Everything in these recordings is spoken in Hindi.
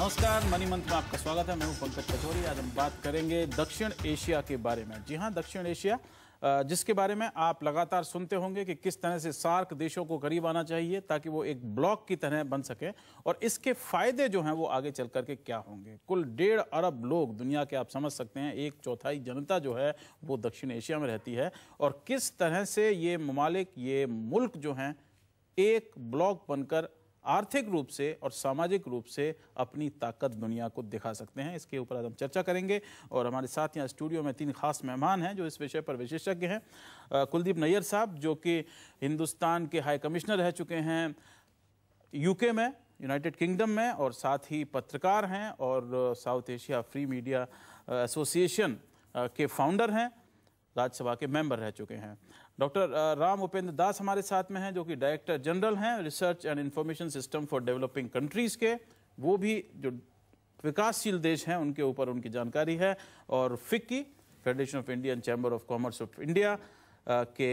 नमस्कार मनी मंत्र में आपका स्वागत है मैं हूं पंकज कचौरी आज हम बात करेंगे दक्षिण एशिया के बारे में जी हां दक्षिण एशिया जिसके बारे में आप लगातार सुनते होंगे कि किस तरह से सार्क देशों को करीब आना चाहिए ताकि वो एक ब्लॉक की तरह बन सके और इसके फायदे जो हैं वो आगे चल करके क्या होंगे कुल डेढ़ अरब लोग दुनिया के आप समझ सकते हैं एक चौथाई जनता जो है वो दक्षिण एशिया में रहती है और किस तरह से ये ममालिक ये मुल्क जो हैं एक ब्लॉक बनकर आर्थिक रूप से और सामाजिक रूप से अपनी ताकत दुनिया को दिखा सकते हैं इसके ऊपर आज हम चर्चा करेंगे और हमारे साथ यहाँ स्टूडियो में तीन खास मेहमान हैं जो इस विषय पर विशेषज्ञ हैं कुलदीप नैयर साहब जो कि हिंदुस्तान के हाई कमिश्नर रह चुके हैं यूके में यूनाइटेड किंगडम में और साथ ही पत्रकार हैं और South Asia free media association के फाउंडर हैं राज्यसभा के मेंबर रह चुके हैं डॉक्टर राम उपेंद्र दास हमारे साथ में हैं जो कि डायरेक्टर जनरल हैं research and information system for developing countries के वो भी जो विकासशील देश हैं उनके ऊपर उनकी जानकारी है और FICCI federation of Indian chamber of commerce of India के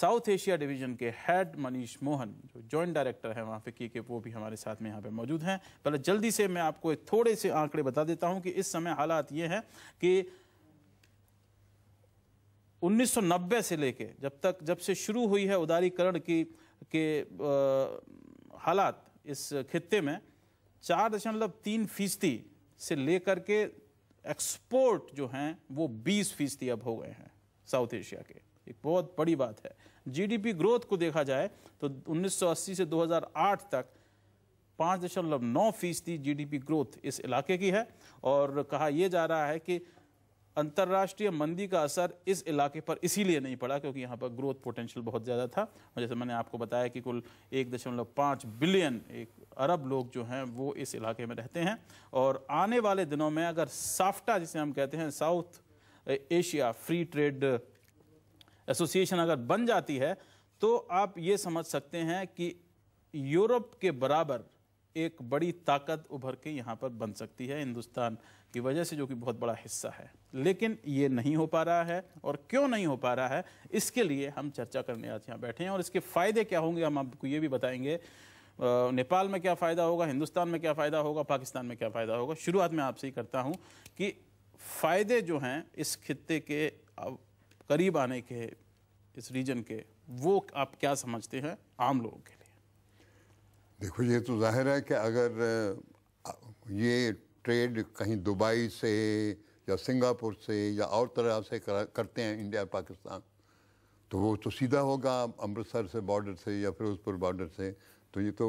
साउथ एशिया डिवीजन के हेड मनीष मोहन जो जॉइंट डायरेक्टर हैं वहाँ फिक्की के वो भी हमारे साथ में यहाँ पे मौजूद हैं पहले जल्दी से मैं आपको एक थोड़े से आंकड़े बता देता हूँ कि इस समय हालात ये हैं कि 1990 से लेके जब तक जब से शुरू हुई है उदारीकरण की के हालात इस खत्ते में चार दशमलव तीन फीसदी से लेकर के एक्सपोर्ट जो हैं वो 20 फीसदी अब हो गए हैं साउथ एशिया के एक बहुत बड़ी बात है जीडीपी ग्रोथ को देखा जाए तो 1980 से 2008 तक पाँच दशमलव नौ फीसदी जी ग्रोथ इस इलाके की है और कहा यह जा रहा है कि अंतर्राष्ट्रीय मंदी का असर इस इलाके पर इसीलिए नहीं पड़ा क्योंकि यहाँ पर ग्रोथ पोटेंशियल बहुत ज़्यादा था और जैसे मैंने आपको बताया कि कुल एक दशमलव पाँच बिलियन एक अरब लोग जो हैं वो इस इलाके में रहते हैं और आने वाले दिनों में अगर साफ्टा जिसे हम कहते हैं South Asia free trade association अगर बन जाती है तो आप ये समझ सकते हैं कि यूरोप के बराबर एक बड़ी ताकत उभर के यहाँ पर बन सकती है हिंदुस्तान की वजह से जो कि बहुत बड़ा हिस्सा है लेकिन ये नहीं हो पा रहा है और क्यों नहीं हो पा रहा है इसके लिए हम चर्चा करने आज यहाँ बैठे हैं और इसके फ़ायदे क्या होंगे हम आपको ये भी बताएंगे नेपाल में क्या फ़ायदा होगा हिंदुस्तान में क्या फ़ायदा होगा पाकिस्तान में क्या फ़ायदा होगा शुरुआत में आपसे ही करता हूँ कि फ़ायदे जो हैं इस खत्े के करीब आने के इस रीजन के वो आप क्या समझते हैं आम लोगों के देखो ये तो जाहिर है कि अगर ये ट्रेड कहीं दुबई से या सिंगापुर से या और तरह से करते हैं इंडिया पाकिस्तान तो वो तो सीधा होगा अमृतसर से बॉर्डर से या फिरोजपुर बॉर्डर से तो ये तो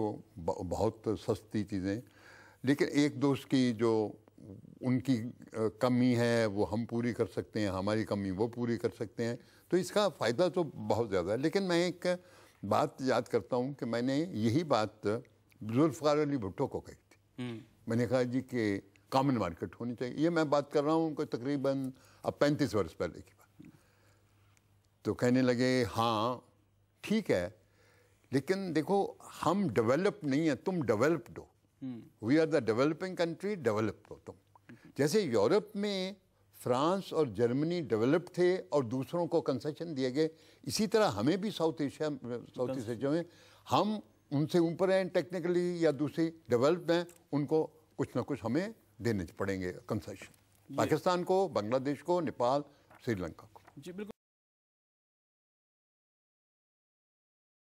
बहुत सस्ती चीज़ें लेकिन एक दोस्त की जो उनकी कमी है वो हम पूरी कर सकते हैं हमारी कमी वो पूरी कर सकते हैं तो इसका फ़ायदा तो बहुत ज़्यादा है लेकिन मैं एक बात याद करता हूँ कि मैंने यही बात जुल्फ़ार अली भुट्टो को कही थी हम्म। मैंने कहा जी कि कॉमन मार्केट होनी चाहिए ये मैं बात कर रहा हूँ कोई तकरीबन अब पैंतीस वर्ष पहले की बात तो कहने लगे हाँ ठीक है लेकिन देखो हम डेवलप नहीं है तुम डेवलप्ड हो we are the developing country developed हो तुम जैसे यूरोप में फ्रांस और जर्मनी डेवलप थे और दूसरों को कंसेशन दिए गए इसी तरह हमें भी South Asia South East Asia में हम उनसे ऊपर हैं टेक्निकली या दूसरी डेवलप हैं उनको कुछ ना कुछ हमें देने पड़ेंगे कंसेशन पाकिस्तान को बांग्लादेश को नेपाल श्रीलंका को जी बिल्कुल